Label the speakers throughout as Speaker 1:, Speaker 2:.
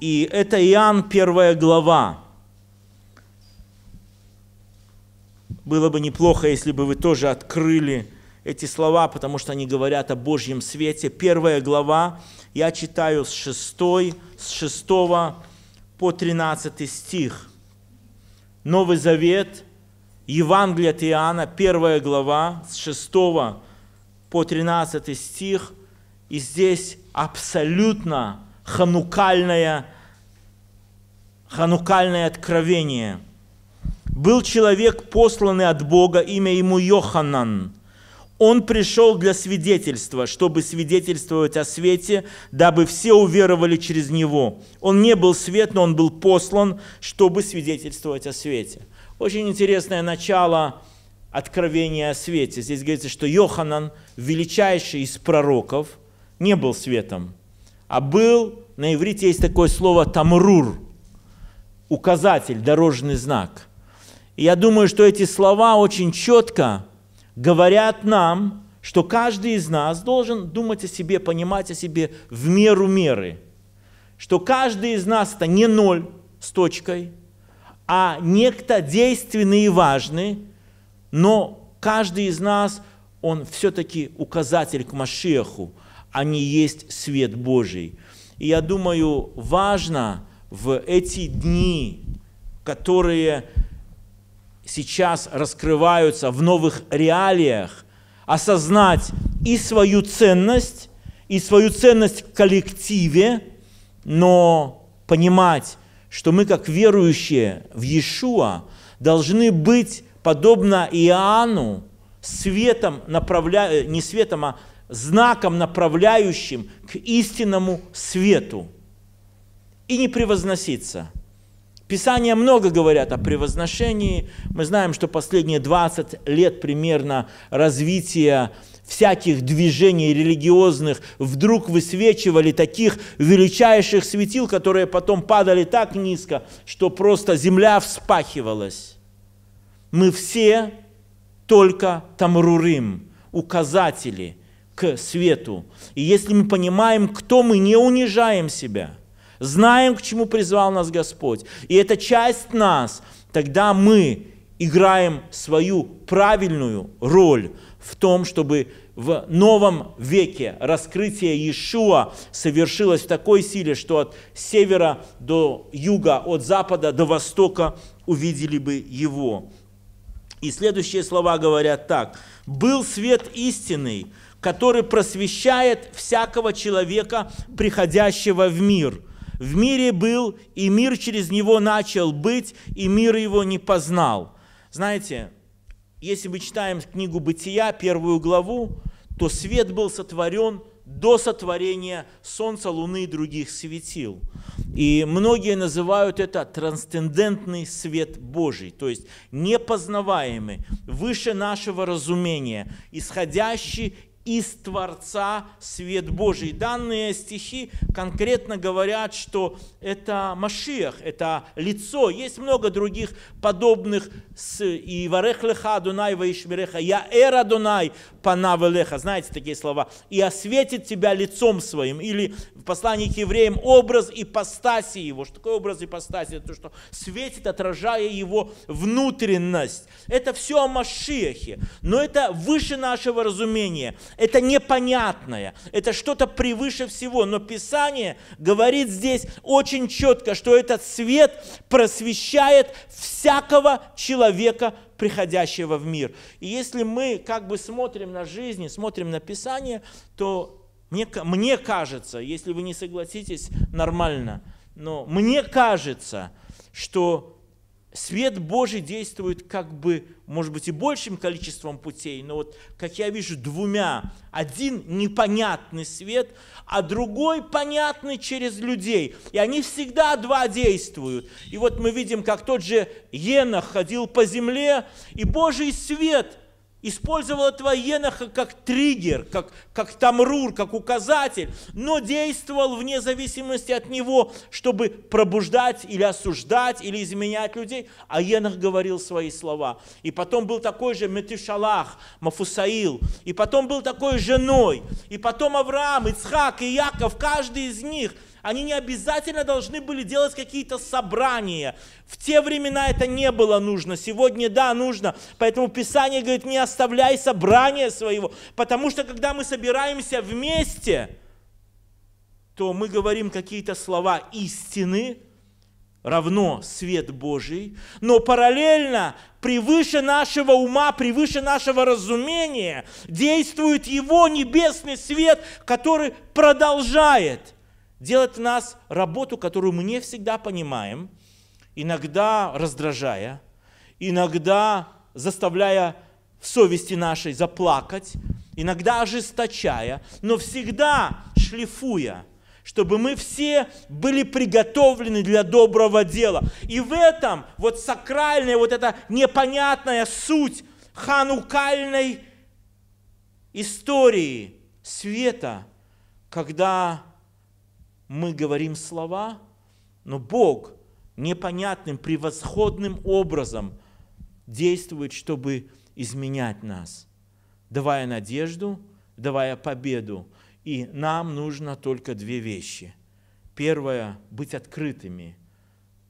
Speaker 1: И это Иоанн, первая глава. Было бы неплохо, если бы вы тоже открыли эти слова, потому что они говорят о Божьем свете. Первая глава, я читаю с 6, с 6 по 13 стих. Новый Завет, Евангелие от Иоанна, первая глава, с 6 по 13 стих. И здесь абсолютно ханукальное, ханукальное откровение. Был человек, посланный от Бога, имя ему Йоханан. Он пришел для свидетельства, чтобы свидетельствовать о свете, дабы все уверовали через него. Он не был свет, но он был послан, чтобы свидетельствовать о свете. Очень интересное начало откровения о свете. Здесь говорится, что Йоханан, величайший из пророков, не был светом – а был, на иврите есть такое слово «тамрур», указатель, дорожный знак. И я думаю, что эти слова очень четко говорят нам, что каждый из нас должен думать о себе, понимать о себе в меру меры. Что каждый из нас – это не ноль с точкой, а некто действенный и важный, но каждый из нас, он все-таки указатель к Машеху, они а есть свет Божий. И я думаю, важно в эти дни, которые сейчас раскрываются в новых реалиях, осознать и свою ценность, и свою ценность в коллективе, но понимать, что мы, как верующие в Иешуа, должны быть, подобно Иоанну, светом направляя не светом, а знаком, направляющим к истинному свету. И не превозноситься. Писания много говорят о превозношении. Мы знаем, что последние 20 лет примерно развития всяких движений религиозных вдруг высвечивали таких величайших светил, которые потом падали так низко, что просто земля вспахивалась. Мы все только тамрурим, указатели – к свету. И если мы понимаем, кто мы, не унижаем себя, знаем, к чему призвал нас Господь, и это часть нас, тогда мы играем свою правильную роль в том, чтобы в новом веке раскрытие Иешуа совершилось в такой силе, что от севера до юга, от запада до востока увидели бы его. И следующие слова говорят так. «Был свет истинный, который просвещает всякого человека, приходящего в мир. В мире был, и мир через него начал быть, и мир его не познал. Знаете, если мы читаем книгу «Бытия», первую главу, то свет был сотворен до сотворения Солнца, Луны и других светил. И многие называют это трансцендентный свет Божий, то есть непознаваемый, выше нашего разумения, исходящий из Творца свет Божий. Данные стихи конкретно говорят, что это Машиах, это лицо. Есть много других подобных с и Варехлеха Дунай ваишмиреха, я эра Дунай Панавелеха. знаете такие слова, и осветит тебя лицом своим, или в послании к евреям образ ипостаси его. Что такое образ ипостаси? Это то, что светит, отражая его внутренность. Это все о Машиахе, но это выше нашего разумения – это непонятное, это что-то превыше всего. Но Писание говорит здесь очень четко, что этот свет просвещает всякого человека, приходящего в мир. И если мы как бы смотрим на жизнь, смотрим на Писание, то мне, мне кажется, если вы не согласитесь, нормально, но мне кажется, что свет Божий действует как бы, может быть, и большим количеством путей, но вот, как я вижу, двумя. Один непонятный свет, а другой понятный через людей. И они всегда два действуют. И вот мы видим, как тот же Енах ходил по земле, и Божий свет – использовал этого еноха как триггер, как, как тамрур, как указатель, но действовал вне зависимости от него, чтобы пробуждать или осуждать, или изменять людей. А енох говорил свои слова. И потом был такой же Метишалах, Мафусаил. И потом был такой женой. И потом Авраам, Ицхак и Яков, каждый из них – они не обязательно должны были делать какие-то собрания. В те времена это не было нужно. Сегодня, да, нужно. Поэтому Писание говорит, не оставляй собрания своего. Потому что, когда мы собираемся вместе, то мы говорим какие-то слова истины, равно свет Божий, но параллельно превыше нашего ума, превыше нашего разумения действует Его небесный свет, который продолжает делает в нас работу, которую мы не всегда понимаем, иногда раздражая, иногда заставляя в совести нашей заплакать, иногда ожесточая, но всегда шлифуя, чтобы мы все были приготовлены для доброго дела. И в этом вот сакральная, вот эта непонятная суть ханукальной истории света, когда мы говорим слова, но Бог непонятным, превосходным образом действует, чтобы изменять нас, давая надежду, давая победу. И нам нужно только две вещи. Первое – быть открытыми.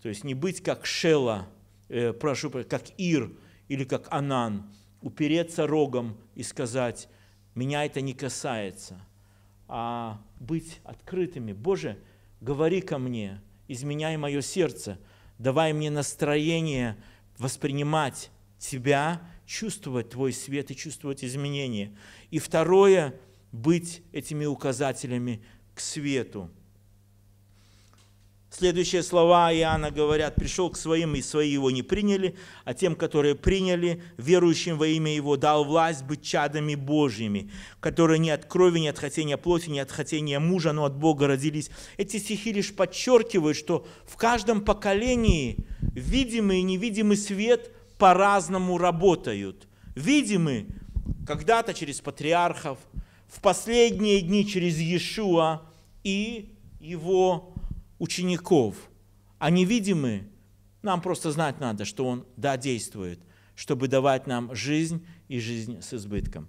Speaker 1: То есть не быть как Шела, э, прошу, как Ир или как Анан, упереться рогом и сказать, меня это не касается – а, быть открытыми. Боже, говори ко мне, изменяй мое сердце, давай мне настроение воспринимать Тебя, чувствовать Твой свет и чувствовать изменения. И второе, быть этими указателями к свету. Следующие слова Иоанна говорят, «Пришел к своим, и свои его не приняли, а тем, которые приняли, верующим во имя его, дал власть быть чадами Божьими, которые не от крови, не от хотения плоти, не от хотения мужа, но от Бога родились». Эти стихи лишь подчеркивают, что в каждом поколении видимый и невидимый свет по-разному работают. Видимый когда-то через патриархов, в последние дни через Иешуа и его учеников, они а видимы, нам просто знать надо, что Он, да, действует, чтобы давать нам жизнь и жизнь с избытком.